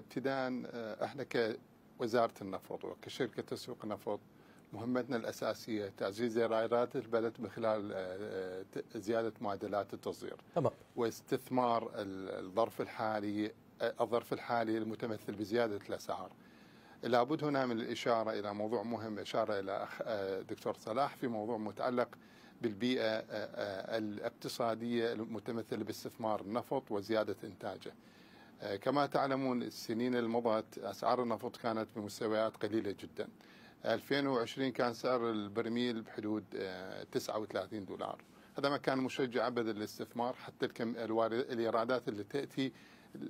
ابتداء آه، احنا كوزاره النفط وكشركه تسويق نفط مهمتنا الاساسيه تعزيز ايرادات البلد من خلال آه، آه، زياده معدلات التصدير تمام واستثمار الظرف الحالي الظرف الحالي المتمثل بزياده الاسعار. لابد هنا من الاشاره الى موضوع مهم اشاره الى اخ دكتور صلاح في موضوع متعلق بالبيئه الاقتصاديه المتمثله باستثمار النفط وزياده انتاجه. كما تعلمون السنين المضت أسعار النفط كانت بمستويات قليلة جدا 2020 كان سعر البرميل بحدود 39 آه، دولار هذا ما كان مشجع أبدا للاستثمار حتى الكم الإيرادات اللي تأتي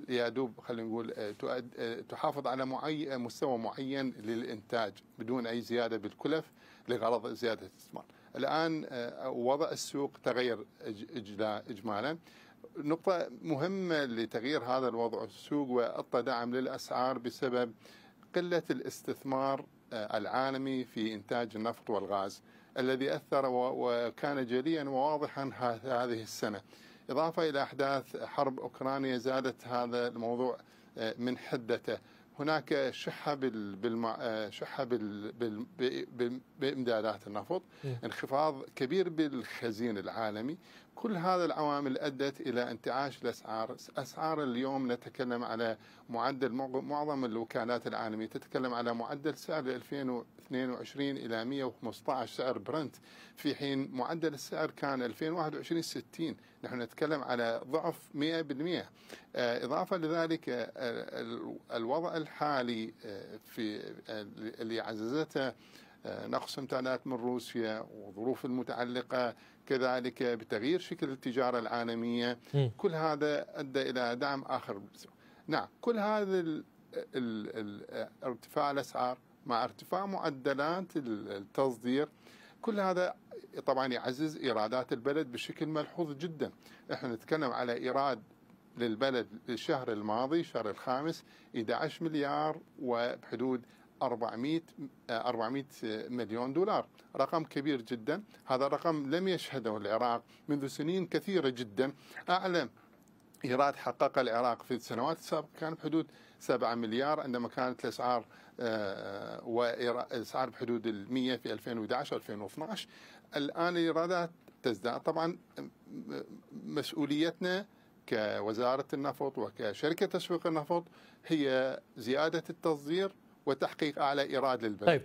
يا دوب خلينا نقول آه، آه، تحافظ على معين مستوى معين للإنتاج بدون أي زيادة بالكلف لغرض زيادة الاستثمار الآن وضع السوق تغير إجمالا نقطة مهمة لتغيير هذا الوضع السوق وأعطى دعم للأسعار بسبب قلة الاستثمار آه، العالمي في إنتاج النفط والغاز الذي أثر وكان جليا وواضحا هذه السنة إضافة إلى أحداث حرب أوكرانيا زادت هذا الموضوع آه، من حدته هناك شحه بال آه، شحه بامدادات النفط إيه. انخفاض كبير بالخزين العالمي كل هذا العوامل ادت الى انتعاش الاسعار اسعار اليوم نتكلم على معدل معظم الوكالات العالميه تتكلم على معدل سعر 2022 الى 115 سعر برنت في حين معدل السعر كان 2021 60 نحن نتكلم على ضعف 100% آه، اضافه لذلك آه، الوضع الحالي آه، في آه، اللي عززته آه، نقص امتالات من روسيا وظروف المتعلقة كذلك بتغيير شكل التجارة العالمية م. كل هذا أدى إلى دعم آخر نعم كل هذا ارتفاع الأسعار مع ارتفاع معدلات التصدير كل هذا طبعا يعزز ايرادات البلد بشكل ملحوظ جدا احنا نتكلم على ايراد للبلد الشهر الماضي الشهر الخامس 11 مليار وبحدود 400 400 آه، مليون دولار رقم كبير جدا هذا الرقم لم يشهده العراق منذ سنين كثيرة جدا أعلى إيراد حقق العراق في السنوات السابقة كان بحدود 7 مليار عندما كانت الأسعار آه، وأسعار بحدود ال 100 في 2011 2012 الآن الإيرادات تزداد طبعا مسؤوليتنا كوزارة النفط وكشركة تسويق النفط هي زيادة التصدير وتحقيق أعلى إيراد للبلد طيب